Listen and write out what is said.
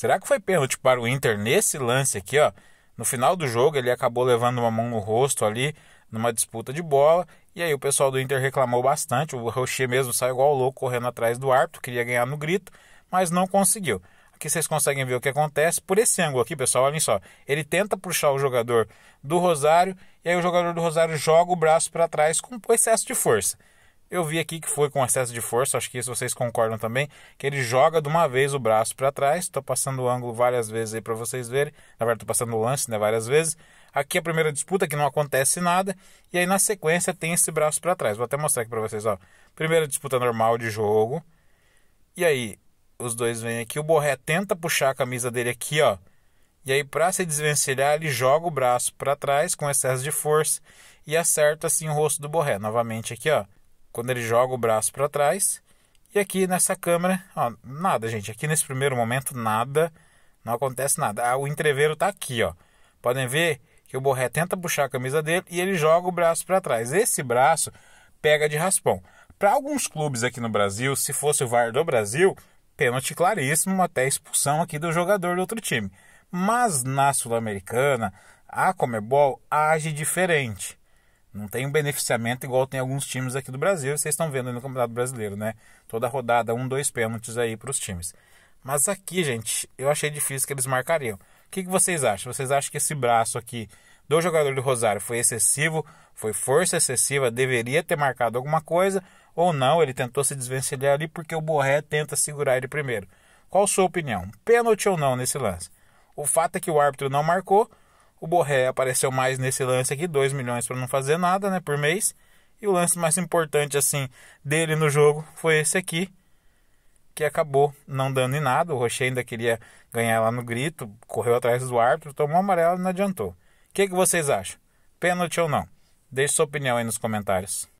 Será que foi pênalti para o Inter nesse lance aqui, ó? No final do jogo, ele acabou levando uma mão no rosto ali, numa disputa de bola, e aí o pessoal do Inter reclamou bastante. O Rocher mesmo saiu igual louco correndo atrás do árbitro, queria ganhar no grito, mas não conseguiu. Aqui vocês conseguem ver o que acontece por esse ângulo aqui, pessoal. Olhem só, ele tenta puxar o jogador do Rosário, e aí o jogador do Rosário joga o braço para trás com excesso de força. Eu vi aqui que foi com excesso de força, acho que isso vocês concordam também, que ele joga de uma vez o braço para trás. Estou passando o ângulo várias vezes aí para vocês verem. Na verdade, estou passando o lance né, várias vezes. Aqui é a primeira disputa que não acontece nada. E aí na sequência tem esse braço para trás. Vou até mostrar aqui para vocês. Ó. Primeira disputa normal de jogo. E aí os dois vêm aqui. O Borré tenta puxar a camisa dele aqui, ó. E aí, para se desvencilhar, ele joga o braço para trás com excesso de força e acerta assim o rosto do Borré. Novamente aqui, ó quando ele joga o braço para trás. E aqui nessa câmera, ó, nada, gente. Aqui nesse primeiro momento, nada. Não acontece nada. Ah, o entreveiro está aqui, ó. Podem ver que o Borré tenta puxar a camisa dele e ele joga o braço para trás. Esse braço pega de raspão. Para alguns clubes aqui no Brasil, se fosse o VAR do Brasil, pênalti claríssimo, até expulsão aqui do jogador do outro time. Mas na Sul-Americana, a Comebol age diferente. Não tem um beneficiamento igual tem alguns times aqui do Brasil, vocês estão vendo aí no Campeonato Brasileiro, né? Toda rodada, um, dois pênaltis aí para os times. Mas aqui, gente, eu achei difícil que eles marcariam. O que, que vocês acham? Vocês acham que esse braço aqui do jogador do Rosário foi excessivo, foi força excessiva, deveria ter marcado alguma coisa, ou não, ele tentou se desvencilhar ali porque o Borré tenta segurar ele primeiro. Qual a sua opinião? Pênalti ou não nesse lance? O fato é que o árbitro não marcou, o Borré apareceu mais nesse lance aqui, 2 milhões para não fazer nada, né, por mês. E o lance mais importante assim dele no jogo foi esse aqui, que acabou não dando em nada. O Rocher ainda queria ganhar lá no grito, correu atrás do árbitro, tomou amarelo e não adiantou. O que, que vocês acham? Pênalti ou não? Deixe sua opinião aí nos comentários.